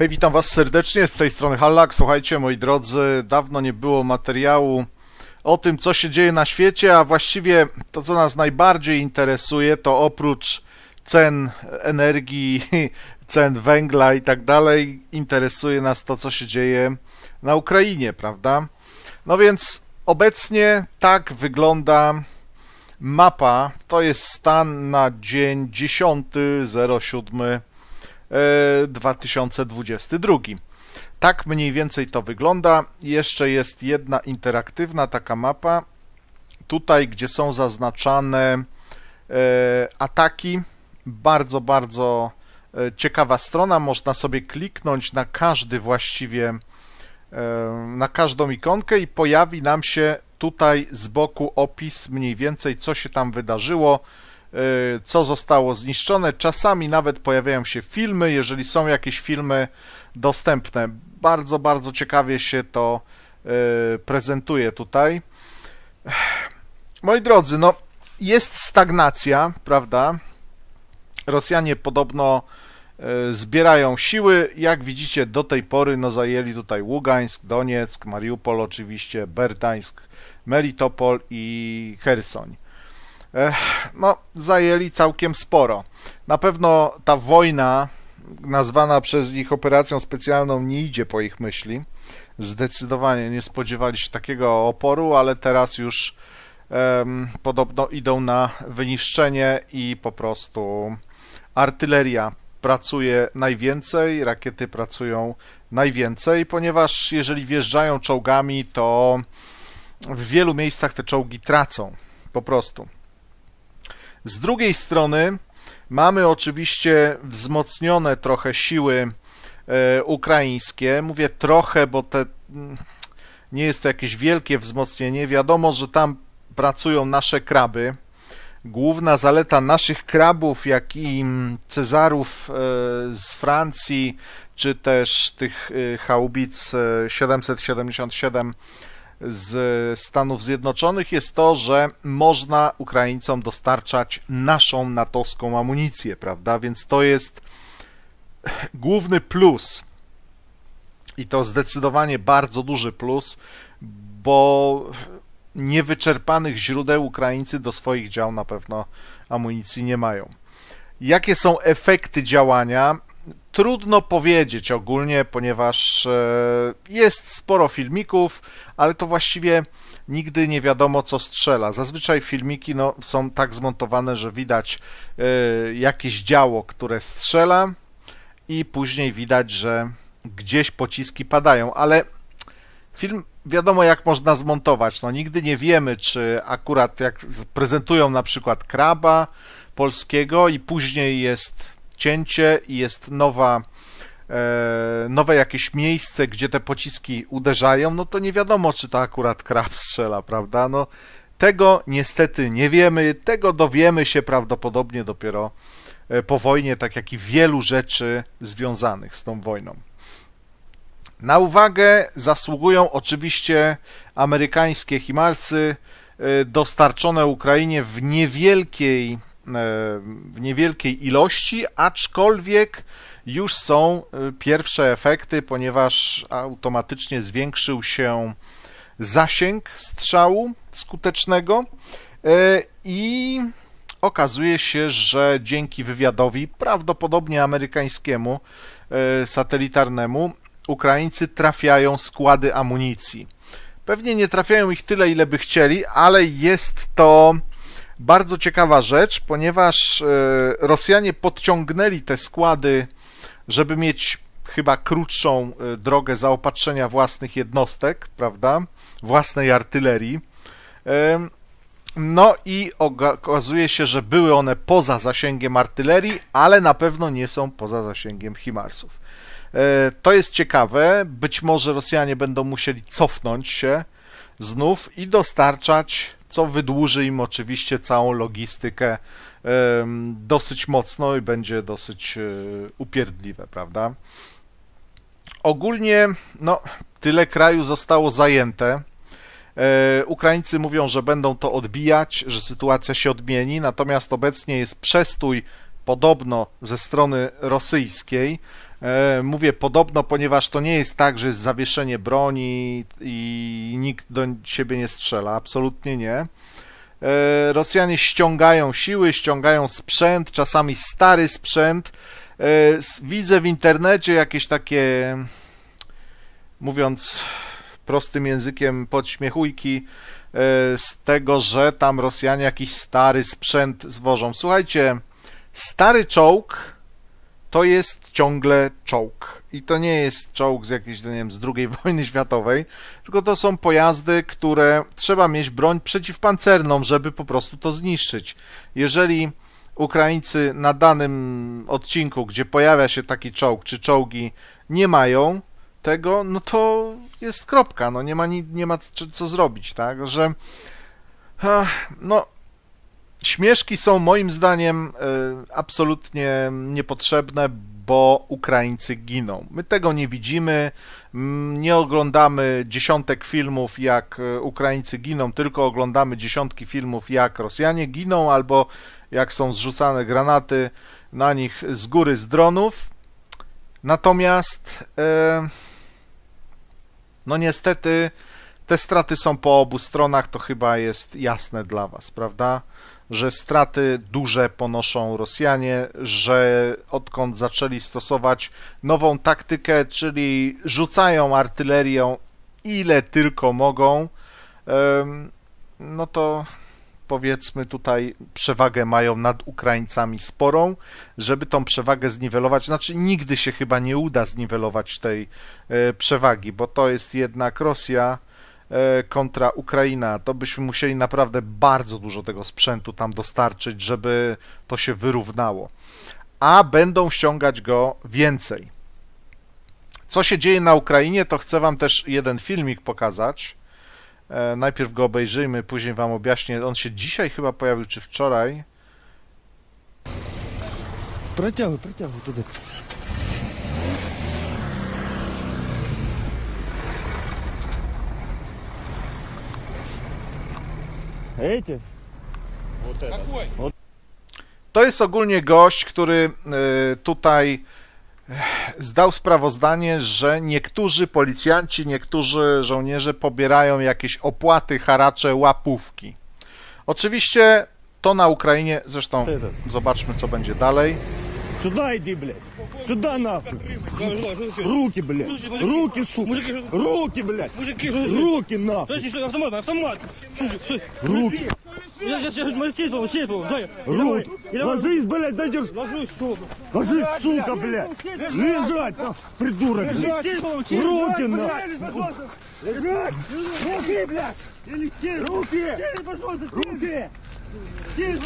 Hej, witam Was serdecznie z tej strony Hallak. Słuchajcie, moi drodzy, dawno nie było materiału o tym, co się dzieje na świecie, a właściwie to, co nas najbardziej interesuje, to oprócz cen energii, cen węgla i tak dalej, interesuje nas to, co się dzieje na Ukrainie, prawda? No więc obecnie tak wygląda mapa. To jest stan na dzień 10.07 2022. E, tak mniej więcej to wygląda. Jeszcze jest jedna interaktywna taka mapa. Tutaj, gdzie są zaznaczane e, ataki, bardzo, bardzo e, ciekawa strona. Można sobie kliknąć na każdy właściwie, na każdą ikonkę i pojawi nam się tutaj z boku opis mniej więcej, co się tam wydarzyło Y, co zostało zniszczone. Czasami nawet pojawiają się filmy, jeżeli są jakieś filmy dostępne. Bardzo, bardzo ciekawie się to y, prezentuje tutaj. Moi drodzy, no jest stagnacja, prawda? Rosjanie podobno y, zbierają siły. Jak widzicie, do tej pory no, zajęli tutaj Ługańsk, Donieck, Mariupol oczywiście, Bertańsk, Melitopol i Hersoń no, zajęli całkiem sporo. Na pewno ta wojna, nazwana przez nich operacją specjalną, nie idzie po ich myśli. Zdecydowanie nie spodziewali się takiego oporu, ale teraz już um, podobno idą na wyniszczenie i po prostu artyleria pracuje najwięcej, rakiety pracują najwięcej, ponieważ jeżeli wjeżdżają czołgami, to w wielu miejscach te czołgi tracą po prostu. Z drugiej strony mamy oczywiście wzmocnione trochę siły e, ukraińskie. Mówię trochę, bo te mm, nie jest to jakieś wielkie wzmocnienie. Wiadomo, że tam pracują nasze kraby. Główna zaleta naszych krabów, jak i mm, Cezarów e, z Francji, czy też tych e, haubic 777 z Stanów Zjednoczonych jest to, że można Ukraińcom dostarczać naszą natowską amunicję, prawda? Więc to jest główny plus i to zdecydowanie bardzo duży plus, bo niewyczerpanych źródeł Ukraińcy do swoich dział na pewno amunicji nie mają. Jakie są efekty działania? Trudno powiedzieć ogólnie, ponieważ e, jest sporo filmików, ale to właściwie nigdy nie wiadomo, co strzela. Zazwyczaj filmiki no, są tak zmontowane, że widać e, jakieś działo, które strzela, i później widać, że gdzieś pociski padają, ale film wiadomo jak można zmontować. No nigdy nie wiemy, czy akurat jak prezentują na przykład kraba polskiego i później jest cięcie i jest nowa, e, nowe jakieś miejsce, gdzie te pociski uderzają, no to nie wiadomo, czy to akurat krab strzela, prawda? No, tego niestety nie wiemy, tego dowiemy się prawdopodobnie dopiero e, po wojnie, tak jak i wielu rzeczy związanych z tą wojną. Na uwagę zasługują oczywiście amerykańskie Himarsy e, dostarczone Ukrainie w niewielkiej E, w niewielkiej ilości, aczkolwiek już są e, pierwsze efekty, ponieważ automatycznie zwiększył się zasięg strzału skutecznego e, i okazuje się, że dzięki wywiadowi, prawdopodobnie amerykańskiemu, satelitarnemu, Ukraińcy trafiają składy amunicji. Pewnie nie trafiają ich tyle, ile by chcieli, ale jest to bardzo ciekawa rzecz, ponieważ e, Rosjanie podciągnęli te składy, żeby mieć chyba krótszą e, drogę zaopatrzenia własnych jednostek, prawda? Własnej artylerii. E, no i okazuje się, że były one poza zasięgiem artylerii, ale na pewno nie są poza zasięgiem Himarsów. To jest ciekawe. Być może Rosjanie będą musieli cofnąć się znów i dostarczać co wydłuży im oczywiście całą logistykę dosyć mocno i będzie dosyć e, upierdliwe, prawda? Ogólnie, no, tyle kraju zostało zajęte. E, Ukraińcy mówią, że będą to odbijać, że sytuacja się odmieni, natomiast obecnie jest przestój podobno ze strony rosyjskiej. E, mówię podobno, ponieważ to nie jest tak, że jest zawieszenie broni i nikt do siebie nie strzela. Absolutnie nie. E, Rosjanie ściągają siły, ściągają sprzęt, czasami stary sprzęt. E, widzę w internecie jakieś takie, mówiąc prostym językiem, podśmiechujki z tego, że tam Rosjanie jakiś stary sprzęt zwożą. Słuchajcie, stary czołg to jest ciągle czołg. I to nie jest czołg z jakiejś, no nie wiem, z II wojny światowej, tylko to są pojazdy, które trzeba mieć broń przeciwpancerną, żeby po prostu to zniszczyć. Jeżeli Ukraińcy na danym odcinku, gdzie pojawia się taki czołg, czy czołgi nie mają tego, no to jest kropka, no nie ma, nie ma co zrobić, tak, że no Śmieszki są moim zdaniem e, absolutnie niepotrzebne, bo Ukraińcy giną. My tego nie widzimy, nie oglądamy dziesiątek filmów, jak e, Ukraińcy giną, tylko oglądamy dziesiątki filmów, jak Rosjanie giną, albo jak są zrzucane granaty na nich z góry z dronów. Natomiast, e, no niestety, te straty są po obu stronach, to chyba jest jasne dla Was, prawda? że straty duże ponoszą Rosjanie, że odkąd zaczęli stosować nową taktykę, czyli rzucają artylerią ile tylko mogą, no to powiedzmy tutaj przewagę mają nad Ukraińcami sporą, żeby tą przewagę zniwelować. Znaczy, nigdy się chyba nie uda zniwelować tej e, przewagi, bo to jest jednak Rosja E, kontra Ukraina, to byśmy musieli naprawdę bardzo dużo tego sprzętu tam dostarczyć, żeby to się wyrównało. A będą ściągać go więcej. Co się dzieje na Ukrainie, to chcę Wam też jeden filmik pokazać. E, najpierw go obejrzyjmy, później Wam objaśnię. On się dzisiaj chyba pojawił, czy wczoraj. Протягивай, протягивай туда. Hejcie. To jest ogólnie gość, który e, tutaj e, zdał sprawozdanie, że niektórzy policjanci, niektórzy żołnierze pobierają jakieś opłaty, haracze, łapówki. Oczywiście to na Ukrainie, zresztą zobaczmy co będzie dalej. Сюда иди, блядь. Сюда нахуй. Руки, блядь. Руки, сука. Руки, блядь. Руки, нахуй. Автомат, автомат. Руки. Я сейчас сеть был, сеть был. Руки. Ложись, блядь, дай держи. Ложись, сука. Ложись, сука, блядь. Лежать, придурок. Руки, нахуй. Руки, блядь. Руки. Руки. Руки. Ты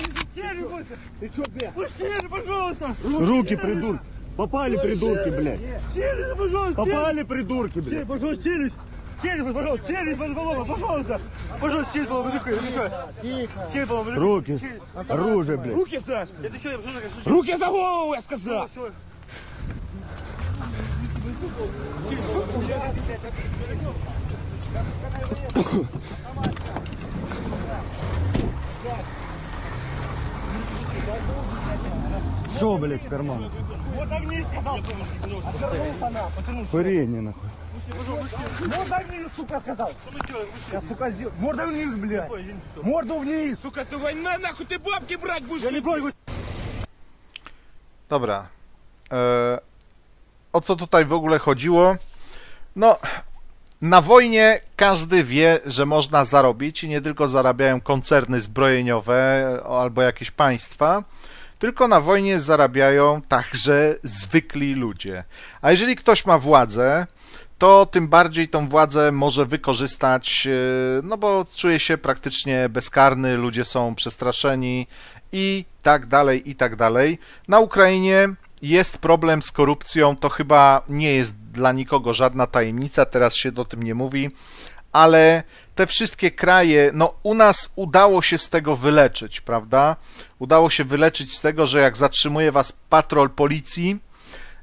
что, блядь? Пустите, пожалуйста. Руки, придурки. Попали, придурки, блядь. Челюсть, пожалуйста. Попали, придурки, блядь. Челюсть, пожалуйста, челюсть. Челюсть, пожалуйста, челюсть, пожалуйста, пожалуйста. Пожалуйста, челюсть, пожалуйста, тихо. Челюсть, пожалуйста. Руки, оружие, блядь. Руки за спину. что, я Руки за голову, я сказал. Все, все. Шо, блядь, в карман? Вот так не сказал. Парень, нахуй. Морда вниз, сука, сказал. Я, сука, сделал. Морда вниз, блядь. Морду вниз. Сука, ты война, нахуй, ты бабки брать будешь. Я не брою. Dobra. E, o co tutaj w ogóle chodziło? No, na wojnie każdy wie, że można zarobić i nie tylko zarabiają koncerny zbrojeniowe albo jakieś państwa, tylko na wojnie zarabiają także zwykli ludzie. A jeżeli ktoś ma władzę, to tym bardziej tą władzę może wykorzystać, e, no bo czuje się praktycznie bezkarny, ludzie są przestraszeni i tak dalej, i tak dalej. Na Ukrainie jest problem z korupcją, to chyba nie jest dla nikogo żadna tajemnica, teraz się do tym nie mówi ale te wszystkie kraje, no u nas udało się z tego wyleczyć, prawda? Udało się wyleczyć z tego, że jak zatrzymuje was patrol policji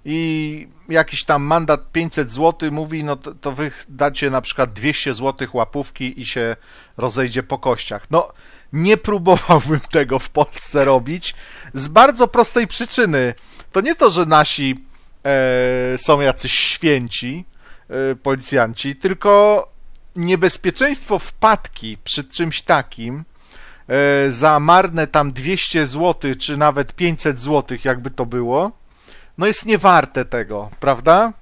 i jakiś tam mandat 500 zł mówi, no to, to wy dacie na przykład 200 zł łapówki i się rozejdzie po kościach. No nie próbowałbym tego w Polsce robić z bardzo prostej przyczyny. To nie to, że nasi e, są jacyś święci, e, policjanci, tylko niebezpieczeństwo wpadki przy czymś takim e, za marne tam 200 zł, czy nawet 500 zł, jakby to było, no jest niewarte tego, prawda?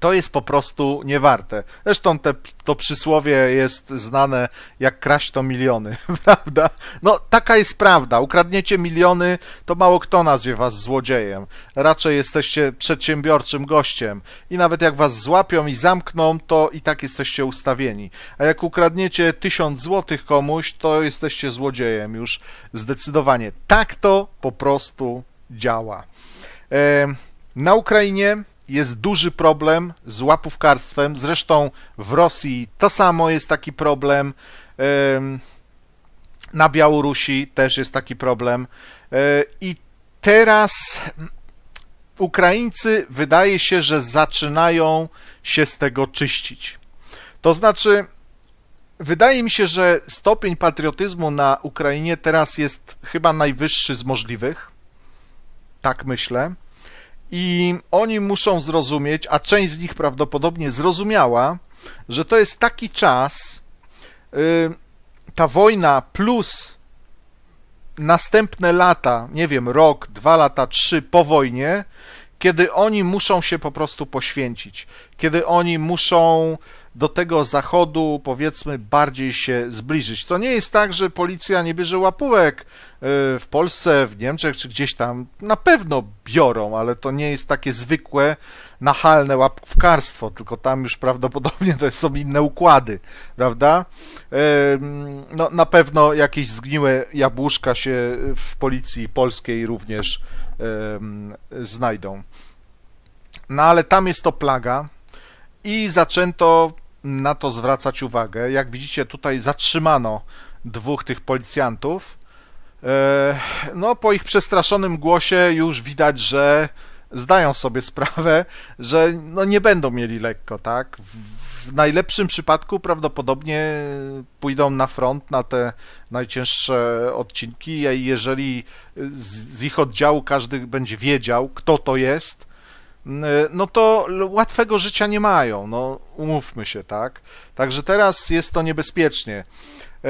to jest po prostu niewarte. Zresztą te, to przysłowie jest znane jak kraść to miliony, prawda? No taka jest prawda. Ukradniecie miliony, to mało kto nazwie was złodziejem. Raczej jesteście przedsiębiorczym gościem i nawet jak was złapią i zamkną, to i tak jesteście ustawieni. A jak ukradniecie tysiąc złotych komuś, to jesteście złodziejem już zdecydowanie. Tak to po prostu działa. E, na Ukrainie jest duży problem z łapówkarstwem. Zresztą w Rosji to samo jest taki problem. Na Białorusi też jest taki problem. E, I teraz Ukraińcy wydaje się, że zaczynają się z tego czyścić. To znaczy, wydaje mi się, że stopień patriotyzmu na Ukrainie teraz jest chyba najwyższy z możliwych. Tak myślę i oni muszą zrozumieć, a część z nich prawdopodobnie zrozumiała, że to jest taki czas, y, ta wojna plus następne lata, nie wiem, rok, dwa lata, trzy po wojnie, kiedy oni muszą się po prostu poświęcić, kiedy oni muszą do tego zachodu, powiedzmy, bardziej się zbliżyć. To nie jest tak, że policja nie bierze łapówek w Polsce, w Niemczech czy gdzieś tam na pewno biorą, ale to nie jest takie zwykłe, nachalne łapkarstwo, tylko tam już prawdopodobnie to są inne układy, prawda? No, na pewno jakieś zgniłe jabłuszka się w policji polskiej również znajdą. No ale tam jest to plaga i zaczęto na to zwracać uwagę. Jak widzicie, tutaj zatrzymano dwóch tych policjantów E, no, po ich przestraszonym głosie już widać, że zdają sobie sprawę, że no nie będą mieli lekko, tak? W najlepszym przypadku prawdopodobnie pójdą na front na te najcięższe odcinki, i jeżeli z ich oddziału każdy będzie wiedział, kto to jest, e, no to łatwego życia nie mają, no umówmy się, tak? Także teraz jest to niebezpiecznie. E,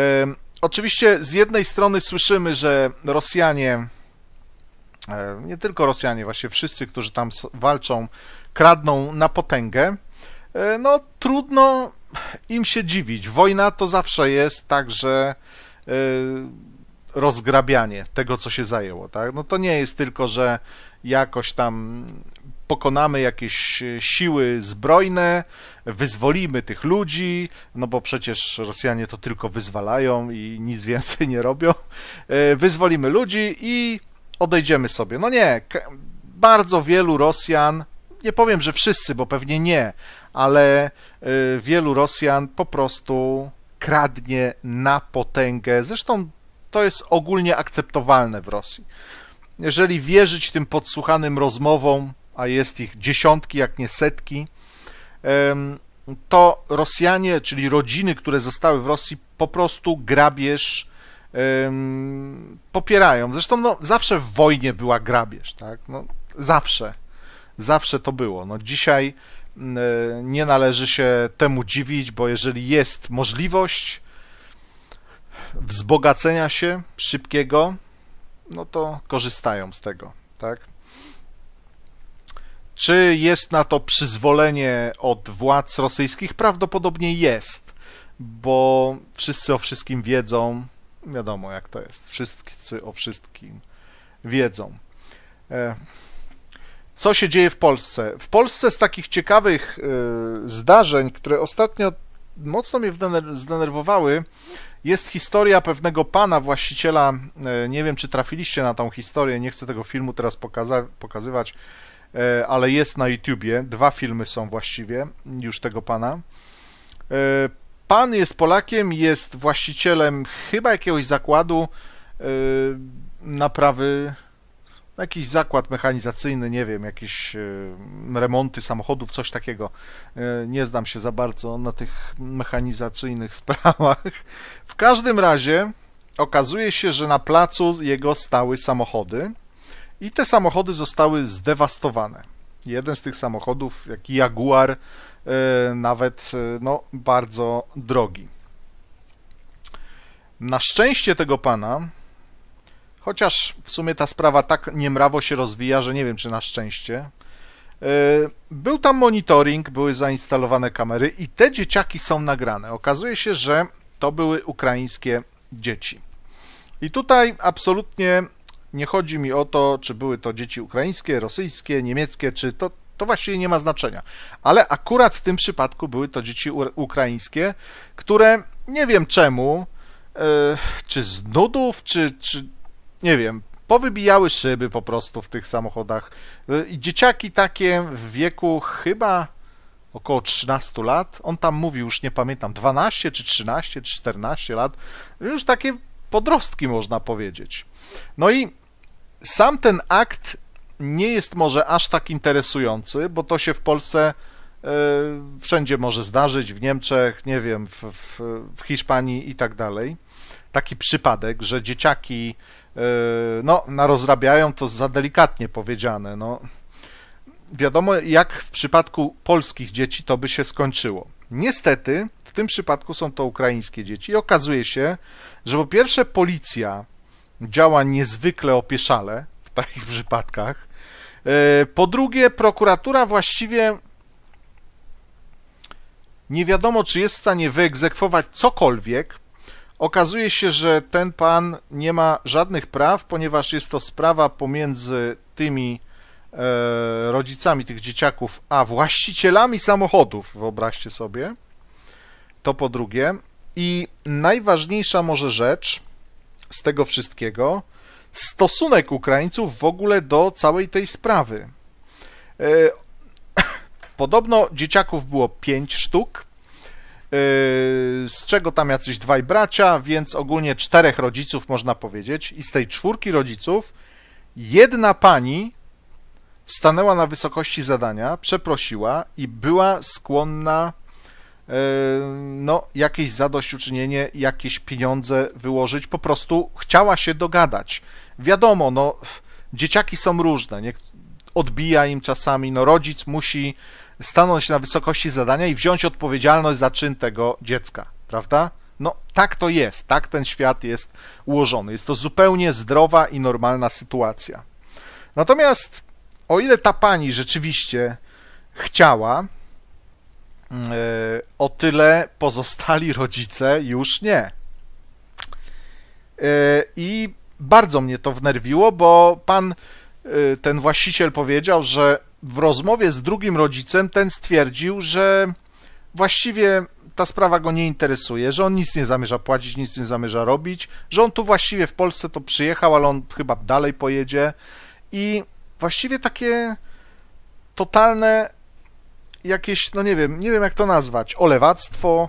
oczywiście z jednej strony słyszymy, że Rosjanie, e, nie tylko Rosjanie, właśnie wszyscy, którzy tam walczą, kradną na potęgę. E, no, trudno im się dziwić. Wojna to zawsze jest także e, rozgrabianie tego, co się zajęło, tak? No to nie jest tylko, że jakoś tam pokonamy jakieś e, siły zbrojne, wyzwolimy tych ludzi, no bo przecież Rosjanie to tylko wyzwalają i nic więcej nie robią. E, wyzwolimy ludzi i odejdziemy sobie. No nie, bardzo wielu Rosjan, nie powiem, że wszyscy, bo pewnie nie, ale e, wielu Rosjan po prostu kradnie na potęgę. Zresztą to jest ogólnie akceptowalne w Rosji. Jeżeli wierzyć tym podsłuchanym rozmowom a jest ich dziesiątki, jak nie setki, to Rosjanie, czyli rodziny, które zostały w Rosji, po prostu grabież popierają. Zresztą no, zawsze w wojnie była grabież, tak? No, zawsze. Zawsze to było. No, dzisiaj e, nie należy się temu dziwić, bo jeżeli jest możliwość wzbogacenia się szybkiego, no to korzystają z tego, tak? Czy jest na to przyzwolenie od władz rosyjskich? Prawdopodobnie jest, bo wszyscy o wszystkim wiedzą. Wiadomo, jak to jest. Wszyscy o wszystkim wiedzą. E, co się dzieje w Polsce? W Polsce z takich ciekawych e, zdarzeń, które ostatnio mocno mnie zdenerwowały, jest historia pewnego pana, właściciela. E, nie wiem, czy trafiliście na tą historię. Nie chcę tego filmu teraz pokaza- pokazywać E, ale jest na YouTubie. Dwa filmy są właściwie już tego pana. E, pan jest Polakiem, jest właścicielem chyba jakiegoś zakładu e, naprawy, jakiś zakład mechanizacyjny, nie wiem, jakieś remonty samochodów, coś takiego. Nie znam się za bardzo na tych mechanizacyjnych sprawach. W każdym razie okazuje się, że na placu jego stały samochody i te samochody zostały zdewastowane. Jeden z tych samochodów, jak Jaguar, e, nawet e, no, bardzo drogi. Na szczęście tego pana, chociaż w sumie ta sprawa tak niemrawo się rozwija, że nie wiem czy na szczęście, e, był tam monitoring, były zainstalowane kamery i te dzieciaki są nagrane. Okazuje się, że to były ukraińskie dzieci. I tutaj absolutnie nie chodzi mi o to, czy były to dzieci ukraińskie, rosyjskie, niemieckie, czy to, to właściwie nie ma znaczenia. Ale akurat w tym przypadku były to dzieci ukraińskie, które nie wiem czemu, e, czy z nudów, czy, czy nie wiem, powybijały szyby po prostu w tych samochodach. E, I dzieciaki takie w wieku chyba około 13 lat, on tam mówi już nie pamiętam, 12 czy 13 czy 14 lat, już takie podrostki, można powiedzieć. No i sam ten akt nie jest może aż tak interesujący, bo to się w Polsce y, wszędzie może zdarzyć, w Niemczech, nie wiem, w, w, w Hiszpanii i tak dalej. Taki przypadek, że dzieciaki y, no, narozrabiają to za delikatnie powiedziane. No. Wiadomo, jak w przypadku polskich dzieci to by się skończyło. Niestety, w tym przypadku są to ukraińskie dzieci. I okazuje się, że po pierwsze policja działa niezwykle opieszale w takich przypadkach. E, po drugie, prokuratura właściwie nie wiadomo, czy jest w stanie wyegzekwować cokolwiek. Okazuje się, że ten pan nie ma żadnych praw, ponieważ jest to sprawa pomiędzy tymi e, rodzicami tych dzieciaków a właścicielami samochodów, wyobraźcie sobie. To po drugie. I najważniejsza może rzecz z tego wszystkiego, stosunek Ukraińców w ogóle do całej tej sprawy. E, podobno dzieciaków było 5 sztuk, e, z czego tam jacyś dwaj bracia, więc ogólnie czterech rodziców można powiedzieć. I z tej czwórki rodziców jedna pani stanęła na wysokości zadania, przeprosiła i była skłonna Yy, no, jakieś zadośćuczynienie, jakieś pieniądze wyłożyć, po prostu chciała się dogadać. Wiadomo, no, dzieciaki są różne, nie? odbija im czasami, no, rodzic musi stanąć na wysokości zadania i wziąć odpowiedzialność za czyn tego dziecka, prawda? No, tak to jest, tak ten świat jest ułożony. Jest to zupełnie zdrowa i normalna sytuacja. Natomiast, o ile ta pani rzeczywiście chciała, E, o tyle pozostali rodzice już nie. E, I bardzo mnie to wnerwiło, bo pan, e, ten właściciel powiedział, że w rozmowie z drugim rodzicem ten stwierdził, że właściwie ta sprawa go nie interesuje, że on nic nie zamierza płacić, nic nie zamierza robić, że on tu właściwie w Polsce to przyjechał, ale on chyba dalej pojedzie i właściwie takie totalne jakieś, no nie wiem, nie wiem jak to nazwać, olewactwo.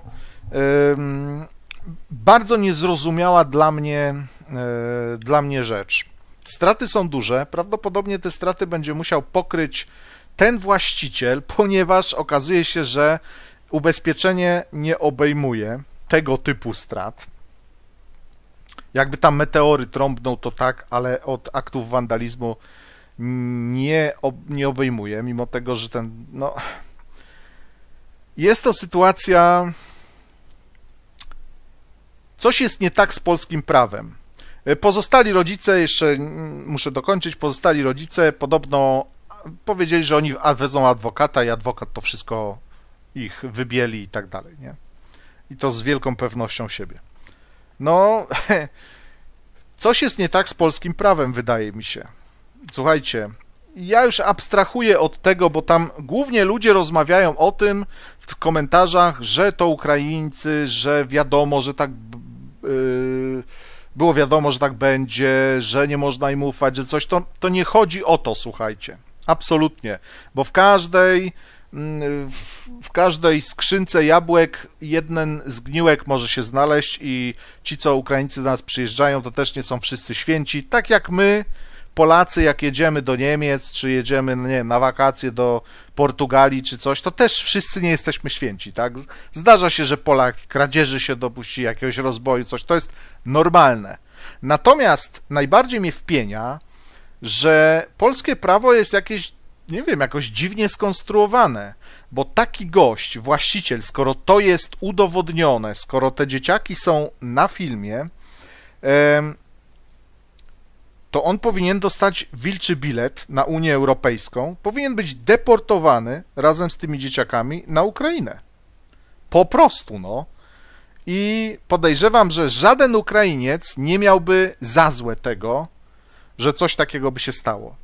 Bardzo niezrozumiała dla mnie, e, dla mnie rzecz. Straty są duże, prawdopodobnie te straty będzie musiał pokryć ten właściciel, ponieważ okazuje się, że ubezpieczenie nie obejmuje tego typu strat. Jakby tam meteory trąbnął, to tak, ale od aktów wandalizmu nie, ob, nie obejmuje, mimo tego, że ten. No, jest to sytuacja. Coś jest nie tak z polskim prawem. E, pozostali rodzice, jeszcze muszę dokończyć, pozostali rodzice podobno powiedzieli, że oni wezmą adwokata i adwokat to wszystko ich wybieli i tak dalej, nie? I to z wielką pewnością siebie. No, coś jest nie tak z polskim prawem, wydaje mi się. Słuchajcie, ja już abstrahuję od tego, bo tam głównie ludzie rozmawiają o tym, w komentarzach, że to Ukraińcy, że wiadomo, że tak. Y, było wiadomo, że tak będzie, że nie można im ufać, że coś. To, to nie chodzi o to, słuchajcie. Absolutnie. Bo w każdej. Mm, w każdej skrzynce jabłek jeden zgniłek może się znaleźć i ci, co Ukraińcy do nas przyjeżdżają, to też nie są wszyscy święci. Tak jak my, Polacy, jak jedziemy do Niemiec, czy jedziemy no nie, wiem, na wakacje do Portugalii, czy coś, to też wszyscy nie jesteśmy święci, tak? Zdarza się, że Polak kradzieży się dopuści, jakiegoś rozboju, coś, to jest normalne. Natomiast najbardziej mnie wpienia, że polskie prawo jest jakieś, nie wiem, jakoś dziwnie skonstruowane, bo taki gość, właściciel, skoro to jest udowodnione, skoro te dzieciaki są na filmie, yy, to on powinien dostać wilczy bilet na Unię Europejską, powinien być deportowany razem z tymi dzieciakami na Ukrainę. Po prostu, no. I podejrzewam, że żaden Ukrainiec nie miałby za złe tego, że coś takiego by się stało.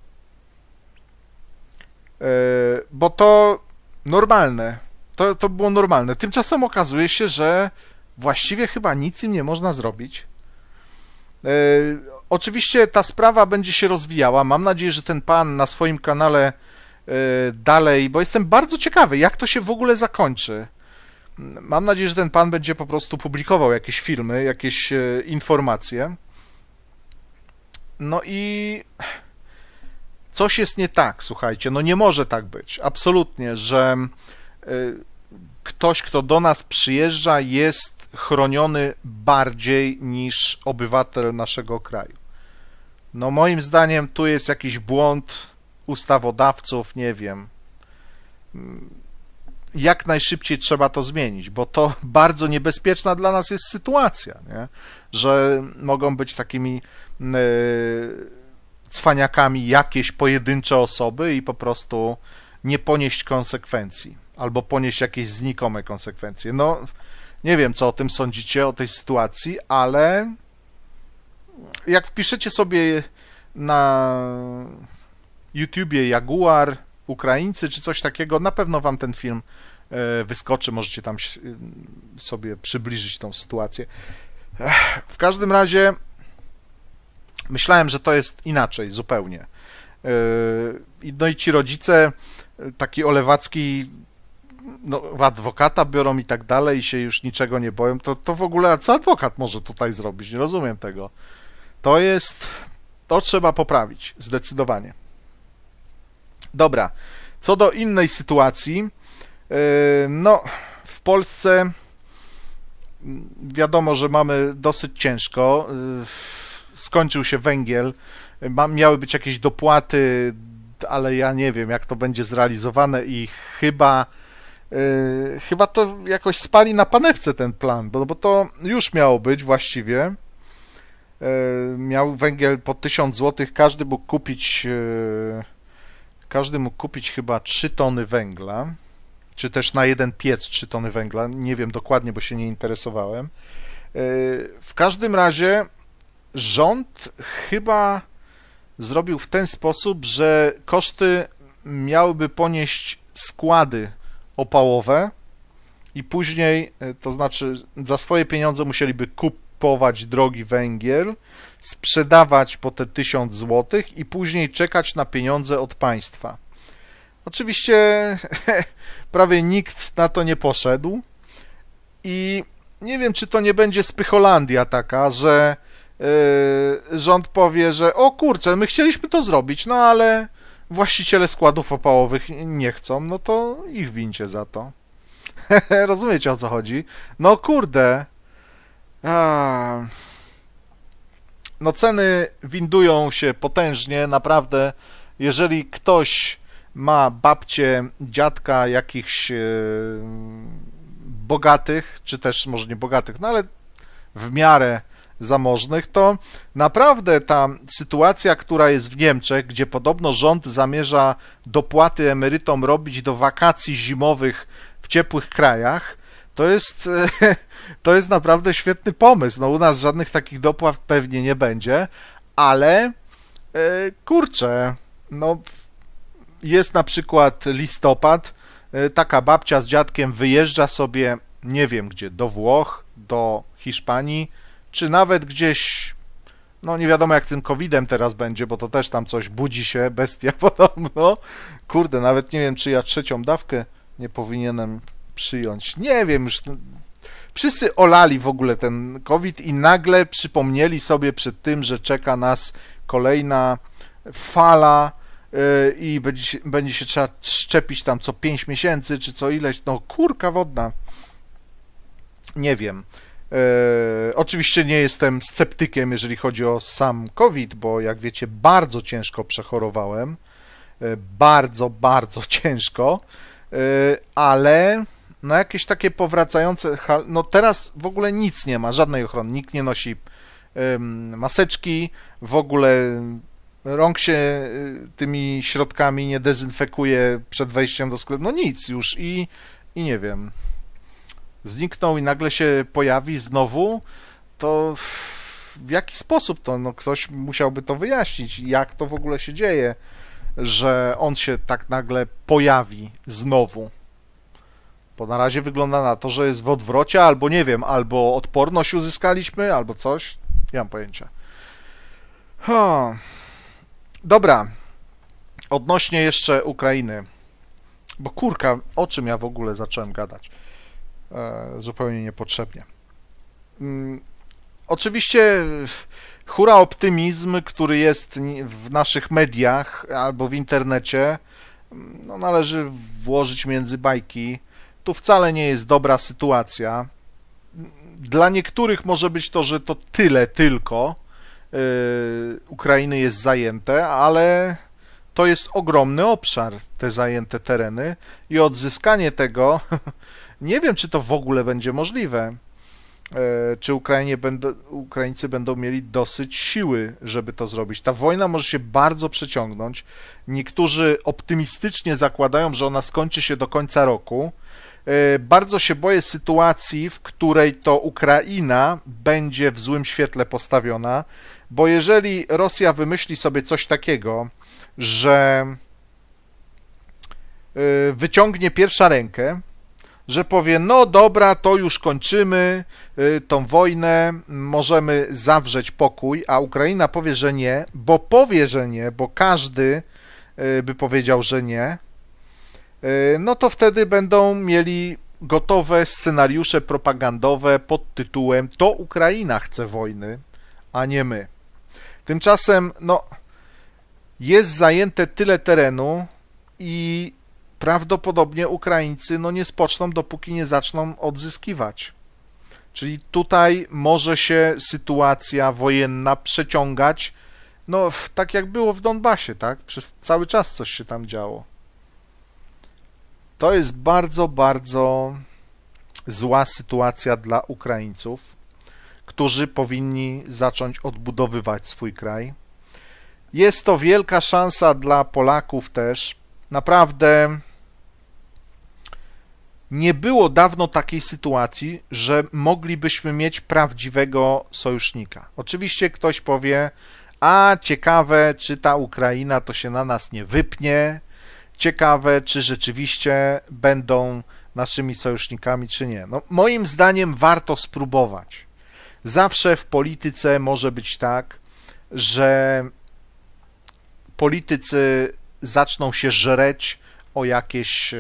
Yy, bo to normalne. To, to było normalne. Tymczasem okazuje się, że właściwie chyba nic im nie można zrobić E, oczywiście ta sprawa będzie się rozwijała. Mam nadzieję, że ten pan na swoim kanale e, dalej, bo jestem bardzo ciekawy, jak to się w ogóle zakończy. Mam nadzieję, że ten pan będzie po prostu publikował jakieś filmy, jakieś e, informacje. No i coś jest nie tak, słuchajcie. No nie może tak być. Absolutnie, że ktoś, kto do nas przyjeżdża, jest chroniony bardziej niż obywatel naszego kraju. No moim zdaniem tu jest jakiś błąd ustawodawców, nie wiem. Jak najszybciej trzeba to zmienić, bo to bardzo niebezpieczna dla nas jest sytuacja, nie? że mogą być takimi yy, cwaniakami jakieś pojedyncze osoby i po prostu nie ponieść konsekwencji albo ponieść jakieś znikome konsekwencje. No, nie wiem, co o tym sądzicie, o tej sytuacji, ale jak wpiszecie sobie na YouTubie Jaguar, Ukraińcy czy coś takiego, na pewno wam ten film e, wyskoczy, możecie tam e, sobie przybliżyć tą sytuację. W każdym razie myślałem, że to jest inaczej zupełnie. E, no i ci rodzice, taki Olewacki no, adwokata biorą i tak dalej i się już niczego nie boją, to, to w ogóle co adwokat może tutaj zrobić? Nie rozumiem tego. To jest... To trzeba poprawić, zdecydowanie. Dobra, co do innej sytuacji, yy, no w Polsce mm, wiadomo, że mamy dosyć ciężko. Yy, skończył się węgiel, miały być jakieś dopłaty, ale ja nie wiem, jak to będzie zrealizowane i chyba Yy, chyba to jakoś spali na panewce ten plan, bo, bo to już miało być właściwie. Yy, miał węgiel po 1000 zł, każdy mógł kupić yy, każdy mógł kupić chyba 3 tony węgla, czy też na jeden piec 3 tony węgla, nie wiem dokładnie, bo się nie interesowałem. W każdym razie rząd chyba zrobił w ten sposób, że koszty miałyby ponieść składy opałowe i później, e, to znaczy za swoje pieniądze musieliby kupować drogi węgiel, sprzedawać po te 1000 zł i później czekać na pieniądze od państwa. Oczywiście prawie nikt na to nie poszedł i nie wiem, czy to nie będzie spycholandia taka, że yy, rząd powie, że o kurczę, my chcieliśmy to zrobić, no ale właściciele składów opałowych nie chcą, no to ich wincie za to. Rozumiecie o co chodzi? No kurde. No ceny windują się potężnie, naprawdę. Jeżeli ktoś ma babcie, dziadka jakichś e, bogatych, czy też może nie bogatych, no ale w miarę zamożnych, to naprawdę ta sytuacja, która jest w Niemczech, gdzie podobno rząd zamierza dopłaty emerytom robić do wakacji zimowych w ciepłych krajach, to jest, to jest naprawdę świetny pomysł. No, u nas żadnych takich dopłat pewnie nie będzie, ale e, kurczę, no jest na przykład listopad, e, taka babcia z dziadkiem wyjeżdża sobie, nie wiem gdzie, do Włoch, do Hiszpanii, czy nawet gdzieś, no nie wiadomo jak z tym Covidem teraz będzie, bo to też tam coś budzi się, bestia podobno. Kurde, nawet nie wiem, czy ja trzecią dawkę nie powinienem przyjąć. Nie wiem, już wszyscy olali w ogóle ten COVID i nagle przypomnieli sobie przed tym, że czeka nas kolejna fala y, i będzie się, będzie się trzeba szczepić tam co 5 miesięcy czy co ileś. No kurka wodna. Nie wiem. E, oczywiście nie jestem sceptykiem, jeżeli chodzi o sam COVID, bo jak wiecie, bardzo ciężko przechorowałem. E, bardzo, bardzo ciężko, e, ale na no, jakieś takie powracające. No teraz w ogóle nic nie ma, żadnej ochrony. Nikt nie nosi maseczki, w ogóle rąk się tymi środkami nie dezynfekuje przed wejściem do sklepu. No nic już i, i nie wiem zniknął i nagle się pojawi znowu, to w jaki sposób to? No, ktoś musiałby to wyjaśnić, jak to w ogóle się dzieje, że on się tak nagle pojawi znowu. Bo na razie wygląda na to, że jest w odwrocie, albo nie wiem, albo odporność uzyskaliśmy, albo coś. Nie mam pojęcia. Dobra. Odnośnie jeszcze Ukrainy. Bo kurka, o czym ja w ogóle zacząłem gadać? E, zupełnie niepotrzebnie. Mm, oczywiście e, hura optymizm, który jest w naszych mediach albo w internecie, mm, no należy włożyć między bajki. Tu wcale nie jest dobra sytuacja. Dla niektórych może być to, że to tyle tylko e, Ukrainy jest zajęte, ale to jest ogromny obszar, te zajęte tereny i odzyskanie tego Nie wiem, czy to w ogóle będzie możliwe. E, czy Ukrainie będą, Ukraińcy będą mieli dosyć siły, żeby to zrobić? Ta wojna może się bardzo przeciągnąć. Niektórzy optymistycznie zakładają, że ona skończy się do końca roku. E, bardzo się boję sytuacji, w której to Ukraina będzie w złym świetle postawiona, bo jeżeli Rosja wymyśli sobie coś takiego, że e, wyciągnie pierwsza rękę, że powie: No dobra, to już kończymy y, tą wojnę, możemy zawrzeć pokój, a Ukraina powie, że nie, bo powie, że nie, bo każdy y, by powiedział, że nie, y, no to wtedy będą mieli gotowe scenariusze propagandowe pod tytułem To Ukraina chce wojny, a nie my. Tymczasem, no, jest zajęte tyle terenu i prawdopodobnie Ukraińcy no nie spoczną, dopóki nie zaczną odzyskiwać. Czyli tutaj może się sytuacja wojenna przeciągać, no tak jak było w Donbasie, tak? Przez cały czas coś się tam działo. To jest bardzo, bardzo zła sytuacja dla Ukraińców, którzy powinni zacząć odbudowywać swój kraj. Jest to wielka szansa dla Polaków też, naprawdę nie było dawno takiej sytuacji, że moglibyśmy mieć prawdziwego sojusznika. Oczywiście ktoś powie, a ciekawe, czy ta Ukraina to się na nas nie wypnie, ciekawe, czy rzeczywiście będą naszymi sojusznikami, czy nie. No, moim zdaniem warto spróbować. Zawsze w polityce może być tak, że politycy zaczną się żreć o jakieś, e,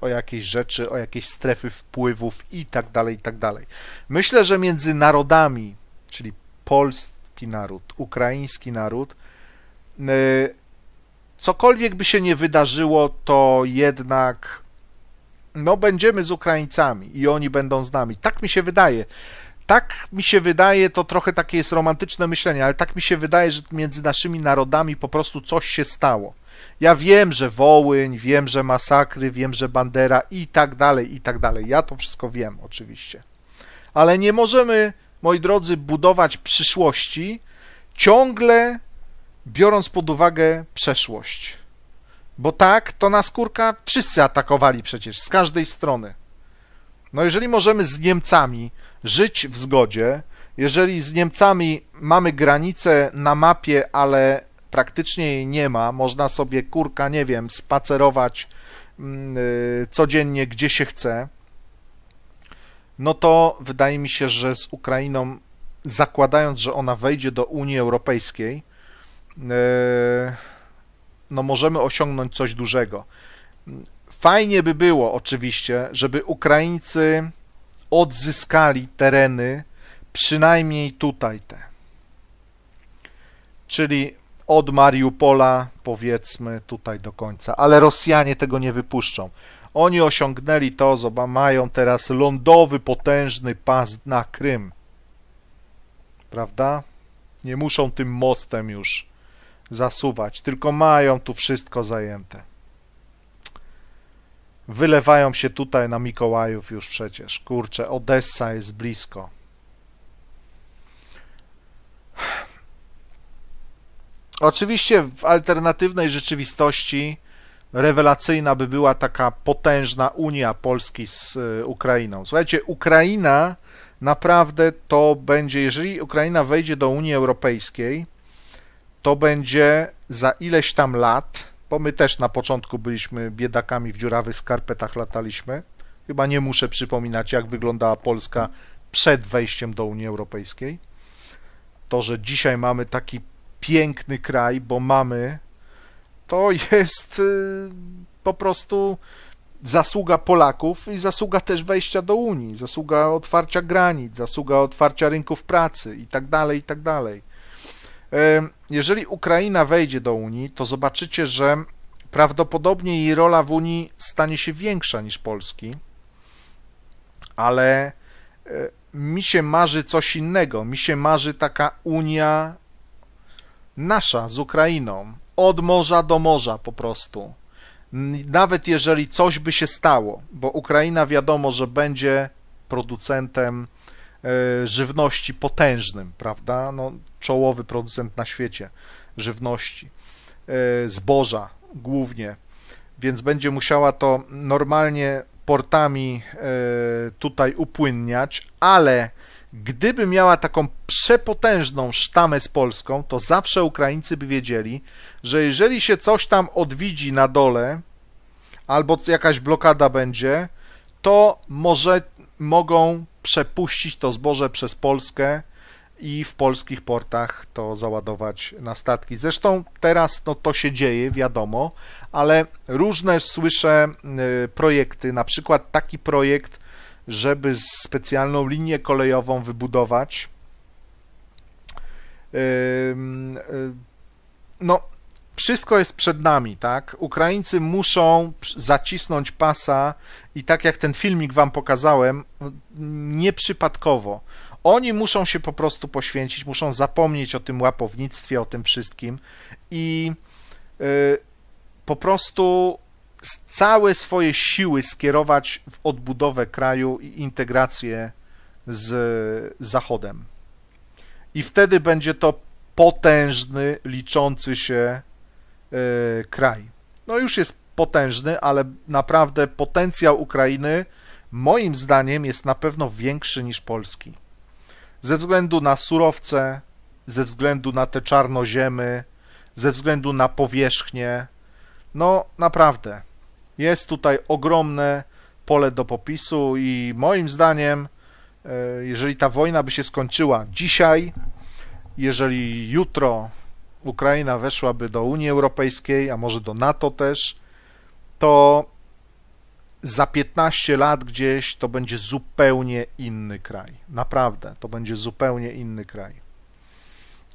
o jakieś rzeczy, o jakieś strefy wpływów i tak dalej, i tak dalej. Myślę, że między narodami, czyli polski naród, ukraiński naród, e, cokolwiek by się nie wydarzyło, to jednak no będziemy z Ukraińcami i oni będą z nami. Tak mi się wydaje. Tak mi się wydaje, to trochę takie jest romantyczne myślenie, ale tak mi się wydaje, że między naszymi narodami po prostu coś się stało. Ja wiem, że Wołyń, wiem, że masakry, wiem, że Bandera i tak dalej, i tak dalej. Ja to wszystko wiem, oczywiście. Ale nie możemy, moi drodzy, budować przyszłości ciągle biorąc pod uwagę przeszłość. Bo tak, to na skórka wszyscy atakowali przecież z każdej strony. No jeżeli możemy z Niemcami żyć w zgodzie, jeżeli z Niemcami mamy granice na mapie, ale praktycznie jej nie ma. Można sobie kurka, nie wiem, spacerować mm, y, codziennie gdzie się chce. No to wydaje mi się, że z Ukrainą, zakładając, że ona wejdzie do Unii Europejskiej, y, no możemy osiągnąć coś dużego. Fajnie by było oczywiście, żeby Ukraińcy odzyskali tereny, przynajmniej tutaj te. Czyli od Mariupola, powiedzmy, tutaj do końca. Ale Rosjanie tego nie wypuszczą. Oni osiągnęli to, zobacz, mają teraz lądowy, potężny pas na Krym. Prawda? Nie muszą tym mostem już zasuwać, tylko mają tu wszystko zajęte. Wylewają się tutaj na Mikołajów już przecież. Kurczę, Odessa jest blisko. Oczywiście w alternatywnej rzeczywistości rewelacyjna by była taka potężna Unia Polski z y, Ukrainą. Słuchajcie, Ukraina naprawdę to będzie, jeżeli Ukraina wejdzie do Unii Europejskiej, to będzie za ileś tam lat, bo my też na początku byliśmy biedakami w dziurawych skarpetach lataliśmy. Chyba nie muszę przypominać, jak wyglądała Polska przed wejściem do Unii Europejskiej. To, że dzisiaj mamy taki piękny kraj, bo mamy, to jest y, po prostu zasługa Polaków i zasługa też wejścia do Unii, zasługa otwarcia granic, zasługa otwarcia rynków pracy i tak dalej, i tak dalej. E, jeżeli Ukraina wejdzie do Unii, to zobaczycie, że prawdopodobnie jej rola w Unii stanie się większa niż Polski, ale e, mi się marzy coś innego. Mi się marzy taka Unia nasza z Ukrainą, od morza do morza po prostu. Nawet jeżeli coś by się stało, bo Ukraina wiadomo, że będzie producentem e, żywności potężnym, prawda? No, czołowy producent na świecie żywności, e, zboża głównie, więc będzie musiała to normalnie portami e, tutaj upłynniać, ale gdyby miała taką przepotężną sztamę z Polską, to zawsze Ukraińcy by wiedzieli, że jeżeli się coś tam odwidzi na dole, albo jakaś blokada będzie, to może mogą przepuścić to zboże przez Polskę i w polskich portach to załadować na statki. Zresztą teraz no, to się dzieje, wiadomo, ale różne słyszę y, projekty, na przykład taki projekt żeby specjalną linię kolejową wybudować. Y, no, wszystko jest przed nami, tak? Ukraińcy muszą zacisnąć pasa i tak jak ten filmik wam pokazałem, no, nieprzypadkowo. Oni muszą się po prostu poświęcić, muszą zapomnieć o tym łapownictwie, o tym wszystkim i y, po prostu całe swoje siły skierować w odbudowę kraju i integrację z Zachodem. I wtedy będzie to potężny, liczący się e, kraj. No już jest potężny, ale naprawdę potencjał Ukrainy moim zdaniem jest na pewno większy niż Polski. Ze względu na surowce, ze względu na te czarnoziemy, ze względu na powierzchnię. No naprawdę. Jest tutaj ogromne pole do popisu i moim zdaniem, e, jeżeli ta wojna by się skończyła dzisiaj, jeżeli jutro Ukraina weszłaby do Unii Europejskiej, a może do NATO też, to za 15 lat gdzieś to będzie zupełnie inny kraj. Naprawdę, to będzie zupełnie inny kraj.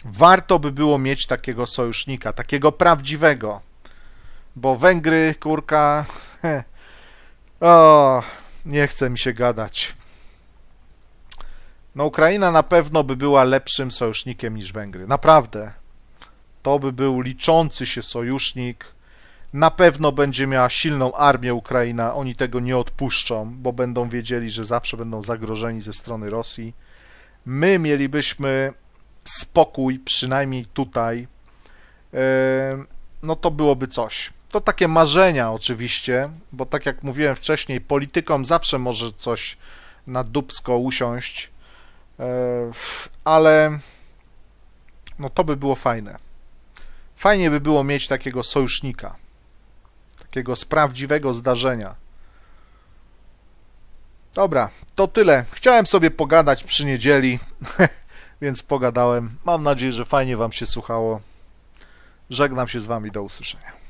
Warto by było mieć takiego sojusznika, takiego prawdziwego, bo Węgry, kurka, o, nie chce mi się gadać. No Ukraina na pewno by była lepszym sojusznikiem niż Węgry, naprawdę. To by był liczący się sojusznik. Na pewno będzie miała silną armię Ukraina, oni tego nie odpuszczą, bo będą wiedzieli, że zawsze będą zagrożeni ze strony Rosji. My mielibyśmy spokój, przynajmniej tutaj, e, no to byłoby coś. To takie marzenia oczywiście, bo tak jak mówiłem wcześniej, politykom zawsze może coś na dubsko usiąść, e, ale no to by było fajne. Fajnie by było mieć takiego sojusznika, takiego z prawdziwego zdarzenia. Dobra, to tyle. Chciałem sobie pogadać przy niedzieli, więc pogadałem. Mam nadzieję, że fajnie Wam się słuchało. Żegnam się z Wami, do usłyszenia.